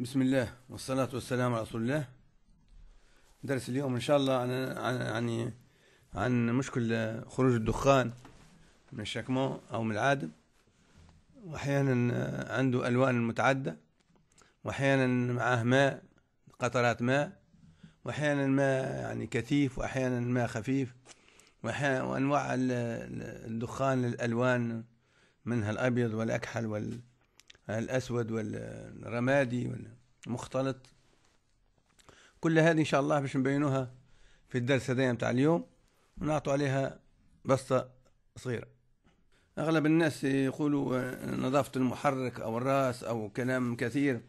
بسم الله والصلاة والسلام على رسول الله درس اليوم إن شاء الله عن عن عن مشكل خروج الدخان من الشكمون أو من العادم وأحيانا عنده ألوان متعدة وأحيانا معاه ماء قطرات ماء وأحيانا ماء يعني كثيف وأحيانا ماء خفيف وأنواع الدخان الألوان منها الأبيض والأكحل وال الأسود والرمادي والمختلط كل هذه إن شاء الله باش نبينوها في الدرس هذايا متاع اليوم ونعطوا عليها بسطة صغيرة أغلب الناس يقولوا نظافة المحرك أو الرأس أو كلام كثير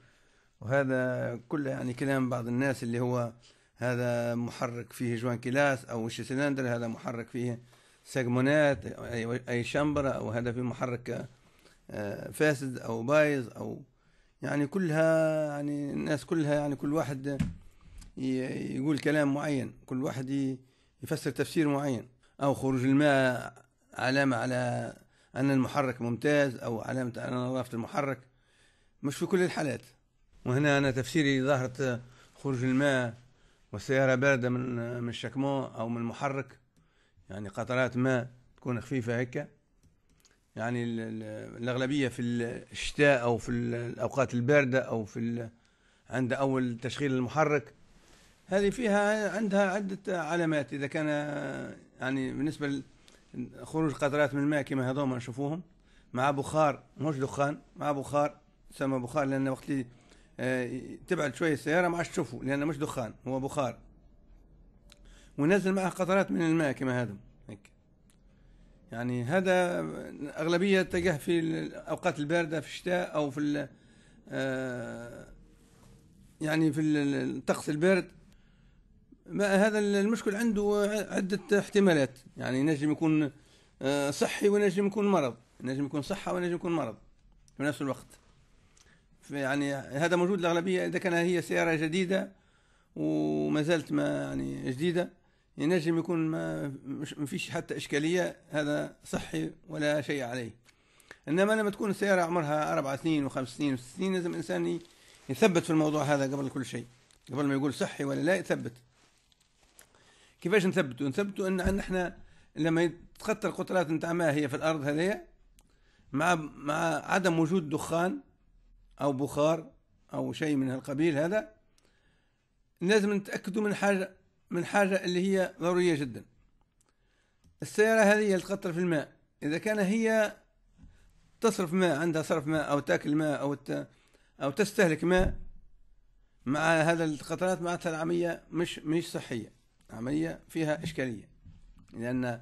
وهذا كله يعني كلام بعض الناس اللي هو هذا محرك فيه جوان كلاس أو سلندر هذا محرك فيه سيجمونات أي شمبرة أو هذا فيه محرك آه، فاسد او بايظ او يعني كلها يعني الناس كلها يعني كل واحد يقول كلام معين كل واحد يفسر تفسير معين او خروج الماء علامه على ان المحرك ممتاز او علامه على نظافه المحرك مش في كل الحالات وهنا انا تفسيري ظاهره خروج الماء والسياره بارده من من الشكمون او من المحرك يعني قطرات ماء تكون خفيفه هيك يعني الأغلبية في الشتاء أو في الأوقات الباردة أو في عند أول تشغيل المحرك هذه فيها عندها عدة علامات إذا كان يعني بالنسبة لخروج قطرات من الماء كما هذوما نشوفوهم مع بخار مش دخان مع بخار يسمى بخار لأن وقت اللي آه، تبعد شوية السيارة ما عادش تشوفه لأنه مش دخان هو بخار ونزل معه قطرات من الماء كما هذا هيك يعني هذا أغلبية تجه في الأوقات الباردة في الشتاء أو في آه، يعني في الطقس البارد ما هذا المشكل عنده عدة احتمالات يعني ينجم يكون آه، صحي وينجم يكون مرض ينجم يكون صحة وينجم يكون مرض في نفس الوقت يعني هذا موجود الأغلبية إذا كان هي سيارة جديدة وما زالت ما يعني جديدة ينجم يكون ما فيش حتى إشكالية هذا صحي ولا شيء عليه إنما لما تكون السيارة عمرها أربع سنين وخمس سنين وست سنين لازم الإنسان يثبت في الموضوع هذا قبل كل شيء قبل ما يقول صحي ولا لا يثبت كيفاش نثبته نثبته ان احنا لما تتخطى القطرات نتاع ما هي في الارض هذيا مع مع عدم وجود دخان او بخار او شيء من هالقبيل هذا لازم نتاكدوا من حاجه من حاجة اللي هي ضرورية جدا السيارة هذه تقطر في الماء إذا كان هي تصرف ماء عندها صرف ماء أو تاكل ماء أو ت... أو تستهلك ماء مع هذا القطرات معناتها العملية مش مش صحية عملية فيها إشكالية لأن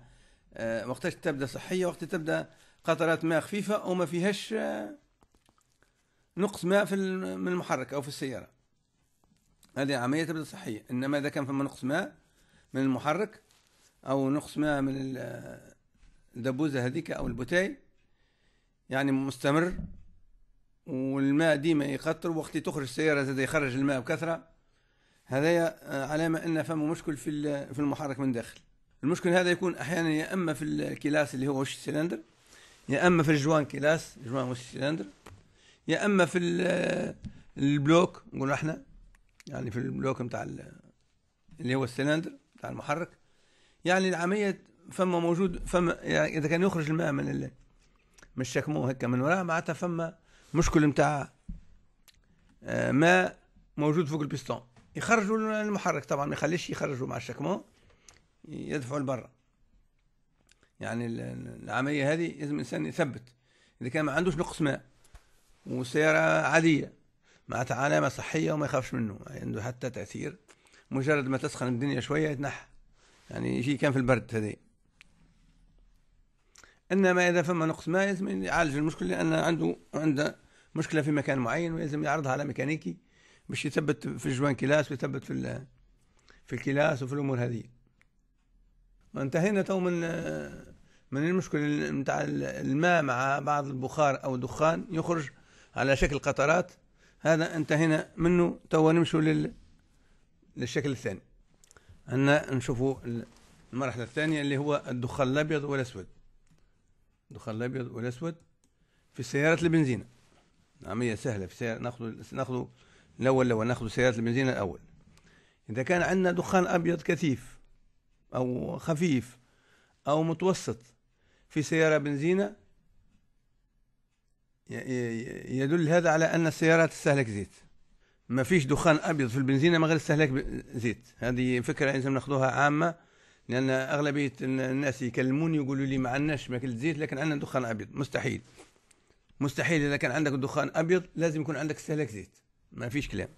آه، وقتاش تبدأ صحية وقت تبدأ قطرات ماء خفيفة وما فيهاش آه، نقص ماء في من المحرك أو في السيارة هذه عملية تبدأ صحية إنما إذا كان فما نقص ماء من المحرك أو نقص ماء من الدبوزة هذيك أو البوتاي يعني مستمر والماء ديما يقطر وقت تخرج السيارة زاد يخرج الماء بكثرة هذا علامة أن فما مشكل في في المحرك من داخل المشكل هذا يكون أحيانا يا إما في الكلاس اللي هو وش السلندر يا اما في الجوان كلاس جوان وش السلندر يا اما في البلوك نقول احنا يعني في البلوك بتاع اللي هو السلندر بتاع المحرك يعني العملية فما موجود فما يعني إذا كان يخرج الماء من ال... من الشكمو هكا من وراه معناتها فما مشكل نتاع آه، ماء موجود فوق البستون يخرجوا المحرك طبعا ما يخليش يخرجوا مع الشكمو يدفعوا لبرا يعني العملية هذه لازم الإنسان يثبت إذا كان ما عندوش نقص ماء وسيارة عادية معناتها علامة صحية وما يخافش منه عنده حتى تأثير مجرد ما تسخن الدنيا شوية يتنحى يعني يجي كان في البرد هذي انما اذا فما نقص ما لازم يعالج المشكله لان عنده عنده مشكله في مكان معين ولازم يعرضها على ميكانيكي باش يثبت في الجوان كلاس ويثبت في في الكلاس وفي الامور هذه انتهينا تو من من المشكل نتاع الماء مع بعض البخار او الدخان يخرج على شكل قطرات هذا انتهينا منه توا نمشوا لل للشكل الثاني عندنا نشوفوا المرحله الثانيه اللي هو الدخان الابيض والاسود الدخان الابيض والاسود في سياره البنزينه عمليه سهله في سيارة ناخذ ناخذ الاول لو ناخذ سيارات البنزينه الاول اذا كان عندنا دخان ابيض كثيف او خفيف او متوسط في سياره بنزينه يدل هذا على أن السيارات تستهلك زيت ما فيش دخان أبيض في البنزينة من غير استهلاك زيت هذه فكرة لازم ناخذوها عامة لأن أغلبية الناس يكلموني يقولوا لي ما عندناش ماكلة زيت لكن عندنا دخان أبيض مستحيل مستحيل إذا كان عندك دخان أبيض لازم يكون عندك استهلاك زيت ما فيش كلام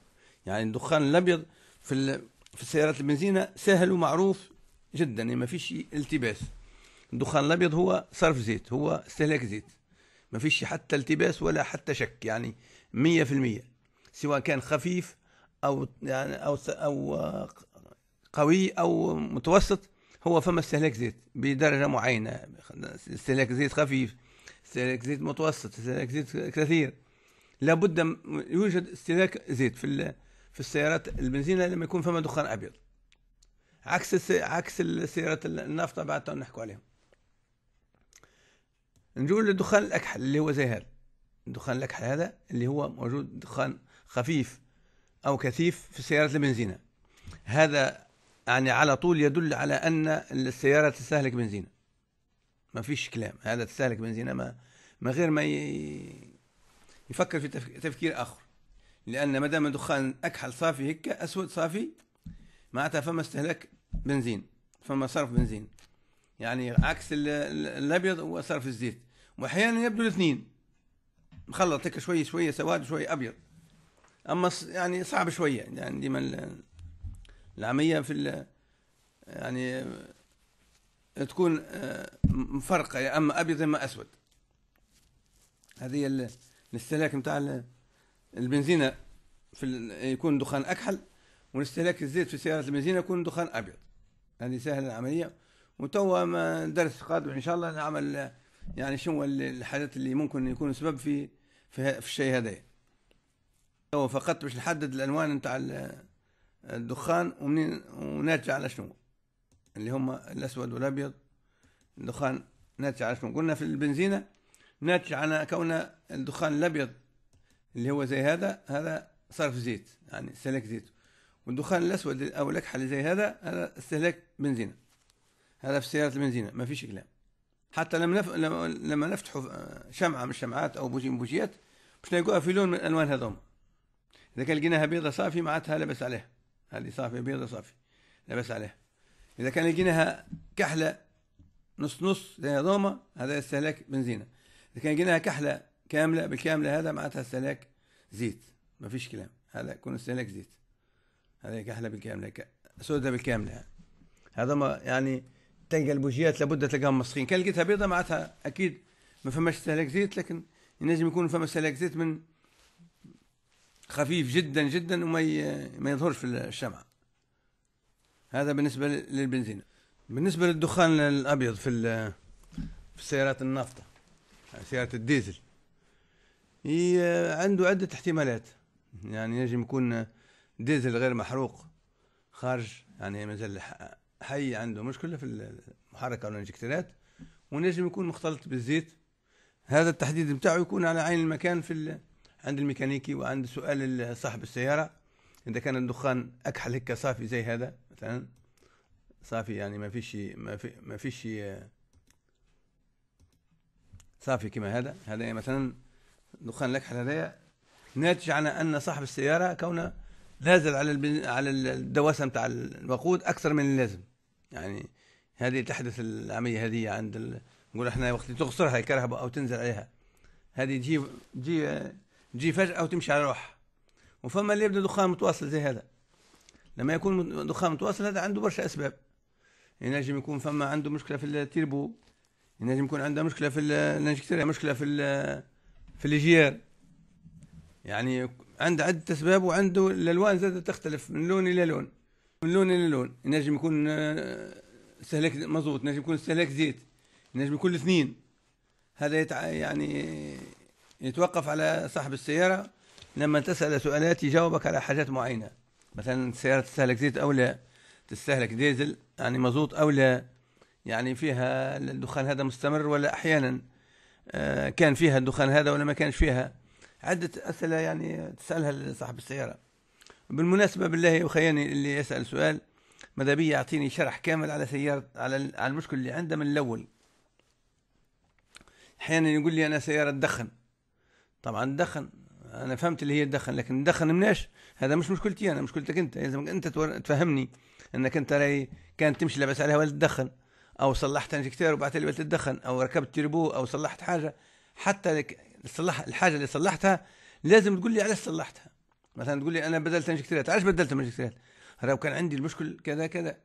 يعني الدخان الأبيض في في السيارات البنزينة سهل ومعروف جدا يعني ما فيش التباس الدخان الأبيض هو صرف زيت هو استهلاك زيت ما فيش حتى التباس ولا حتى شك يعني مية في المية سواء كان خفيف أو يعني أو أو قوي أو متوسط هو فما استهلاك زيت بدرجة معينة استهلاك زيت خفيف استهلاك زيت متوسط استهلاك زيت كثير لابد يوجد استهلاك زيت في في السيارات البنزين لما يكون فما دخان ابيض عكس عكس السيارات النفط بعد نحكوا عليهم نجول للدخان الأكحل اللي هو زي هذا الدخان الأكحل هذا اللي هو موجود دخان خفيف أو كثيف في سياره البنزينة هذا يعني على طول يدل على أن السيارة تستهلك بنزين ما فيش كلام هذا تستهلك بنزين ما من غير ما يفكر في تفكير آخر لأن ما دام الدخان أكحل صافي هيك أسود صافي معناتها فما استهلاك بنزين فما صرف بنزين يعني عكس الابيض واثر في الزيت واحيانا يبدو الاثنين مخلط هيك شوي شوي سواد وشوي ابيض اما يعني صعب شويه يعني،, يعني ديما العمليه في يعني تكون آه، مفرقه يا يعني اما ابيض يا اما اسود هذه الاستهلاك نتاع البنزينه في يكون دخان اكحل والاستهلاك الزيت في سياره البنزينه يكون دخان ابيض هذه سهله العمليه ما درس قادم ان شاء الله نعمل يعني شنو الحاجات اللي ممكن يكون سبب في في, في الشيء هذا تو فقط باش نحدد الالوان نتاع الدخان ومنين ونرجع على شنو اللي هما الاسود والابيض الدخان ناتج على شنو قلنا في البنزينه ناتج على كون الدخان الابيض اللي هو زي هذا هذا صرف زيت يعني استهلاك زيت والدخان الاسود او الاكحل زي هذا هذا استهلاك بنزينه هذا في سيارة البنزينة ما فيش كلام حتى لما نف... لما نفتحوا آه، شمعة من الشمعات أو بوجي من بوجيات باش نلقوها في لون من الألوان هذوم إذا كان لقيناها بيضة صافي معناتها لبس عليها هذه صافية بيضة صافي لبس عليها إذا كان لقيناها كحلة نص نص زي هذوما هذا استهلاك بنزينة إذا كان لقيناها كحلة كاملة بالكاملة هذا معناتها استهلاك زيت ما فيش كلام هذا يكون استهلاك زيت هذه كحلة بالكاملة سودة بالكاملة هذا ما يعني تلقى البوجيات لابد تلقاهم مسخين كان لقيتها بيضه معناتها اكيد ما فماش استهلاك زيت لكن ينجم يكون فما استهلاك زيت من خفيف جدا جدا وما ما يظهرش في الشمعة هذا بالنسبة للبنزين بالنسبة للدخان الأبيض في في سيارات النفطة سيارة الديزل هي عنده عدة احتمالات يعني يجب يكون ديزل غير محروق خارج يعني مازال حي عنده مشكله في المحرك او الانجكترات ونجم يكون مختلط بالزيت هذا التحديد بتاعه يكون على عين المكان في عند الميكانيكي وعند سؤال صاحب السياره اذا كان الدخان اكحل هيك صافي زي هذا مثلا صافي يعني ما فيش ما في ما فيش صافي كما هذا هذا مثلا دخان الاكحل هذا ناتج عن ان صاحب السياره كونه نازل على على الدواسه نتاع الوقود اكثر من اللازم يعني هذه تحدث العمليه هذه عند نقول احنا وقت تقصرها الكهرباء او تنزل عليها هذه تجي تجي تجي فجاه وتمشي على روحها وفما اللي يبدا دخان متواصل زي هذا لما يكون دخان متواصل هذا عنده برشا اسباب ينجم يكون فما عنده مشكله في التيربو ينجم يكون عنده مشكله في الانجكتير مشكله في في الجير يعني عنده عدة أسباب وعنده الألوان زادت تختلف من لون إلى لون من لون الى لون ينجم يكون استهلاك آه، مازوت ينجم يكون استهلاك زيت ينجم يكون الاثنين هذا يتع... يعني يتوقف على صاحب السياره لما تسال سؤالات يجاوبك على حاجات معينه مثلا السياره تستهلك زيت او لا تستهلك ديزل يعني مازوت او لا يعني فيها الدخان هذا مستمر ولا احيانا آه، كان فيها الدخان هذا ولا ما كانش فيها عده اسئله يعني تسالها لصاحب السياره بالمناسبه بالله وخياني يعني اللي يسال سؤال ماذا بي يعطيني شرح كامل على سيارة على المشكل اللي عنده من الاول احيانا يقول لي انا سياره تدخن طبعا تدخن انا فهمت اللي هي تدخن لكن تدخن مناش هذا مش مشكلتي انا مشكلتك انت لازمك انت تفهمني انك انت راي كانت تمشي لبس عليها ولا تدخن او صلحت انجكتير وبعت لي تدخن او ركبت تربو او صلحت حاجه حتى لك صلح الحاجه اللي صلحتها لازم تقول لي علاش صلحتها مثلا تقول لي انا بدلت انجكتيرات علاش بدلت انجكتيرات راهو كان عندي المشكل كذا كذا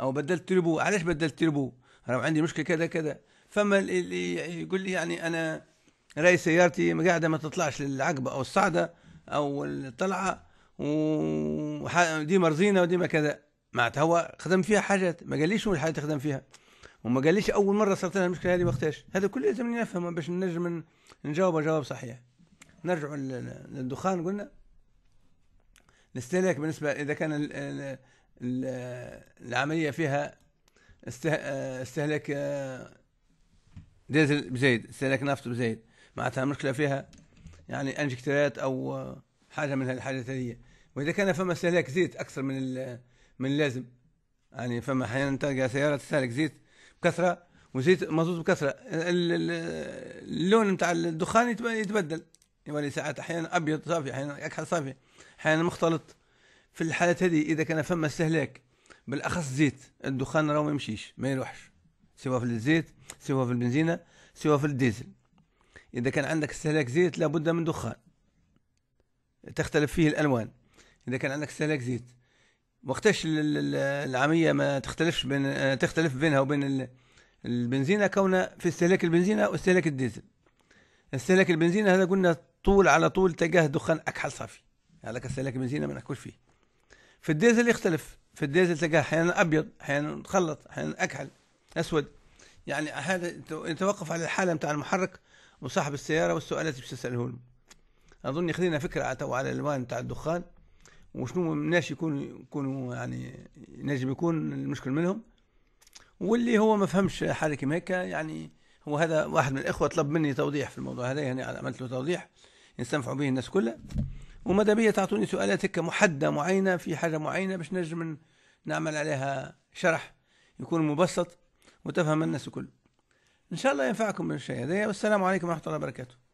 او بدلت تربو علاش بدلت تربو راهو عندي مشكل كذا كذا فما اللي يقول لي يعني انا راي سيارتي قاعده ما تطلعش للعقبه او الصعده او الطلعه وديما رزينه وديما كذا معناتها هو خدم فيها حاجات ما قاليش شنو الحاجات اللي خدم فيها وما قاليش اول مره صارت لنا المشكله هذه وقتاش هذا كله لازم نفهمه باش نجم نجاوب جواب صحيح نرجع للدخان قلنا الاستهلاك بالنسبه اذا كان العمليه فيها استهلاك آه، ديزل بزيد استهلاك نفط بزيد معناتها المشكله فيها يعني انجكتيرات او حاجه من الحاجات هذه واذا كان فما استهلاك زيت اكثر من من اللازم يعني فما احيانا تلقى سياره تستهلك زيت بكثره وزيت مازوت بكثره اللون نتاع الدخان يتبدل يولي ساعات احيانا ابيض صافي احيانا اكحل صافي احيانا مختلط في الحالات هذه اذا كان فما استهلاك بالاخص زيت الدخان راه ما يمشيش ما يروحش سواء في الزيت سواء في البنزينه سواء في الديزل اذا كان عندك استهلاك زيت لابد من دخان تختلف فيه الالوان اذا كان عندك استهلاك زيت وقتاش العاميه ما تختلفش بين تختلف بينها وبين البنزينه كون في استهلاك البنزينه واستهلاك الديزل استهلاك البنزينه هذا قلنا طول على طول تجاه دخان اكحل صافي على كسلك بنزين ما ناكلش فيه في الديزل يختلف في الديزل تلقاه احيانا ابيض احيانا مخلط احيانا اكحل اسود يعني هذا يتوقف على الحاله نتاع المحرك وصاحب السياره والسؤال اللي تساله اظن خذينا فكره على على الالوان نتاع الدخان وشنو مناش يكون يكونوا يعني نجم يكون المشكل منهم واللي هو ما فهمش حاجه كيما يعني هو هذا واحد من الاخوه طلب مني توضيح في الموضوع هذا يعني عملت له توضيح يستنفعوا به الناس كلها وماذا بيا تعطوني سؤالات هكا معينه في حاجه معينه باش نجم نعمل عليها شرح يكون مبسط وتفهم الناس الكل ان شاء الله ينفعكم الشيء هذا والسلام عليكم ورحمه الله وبركاته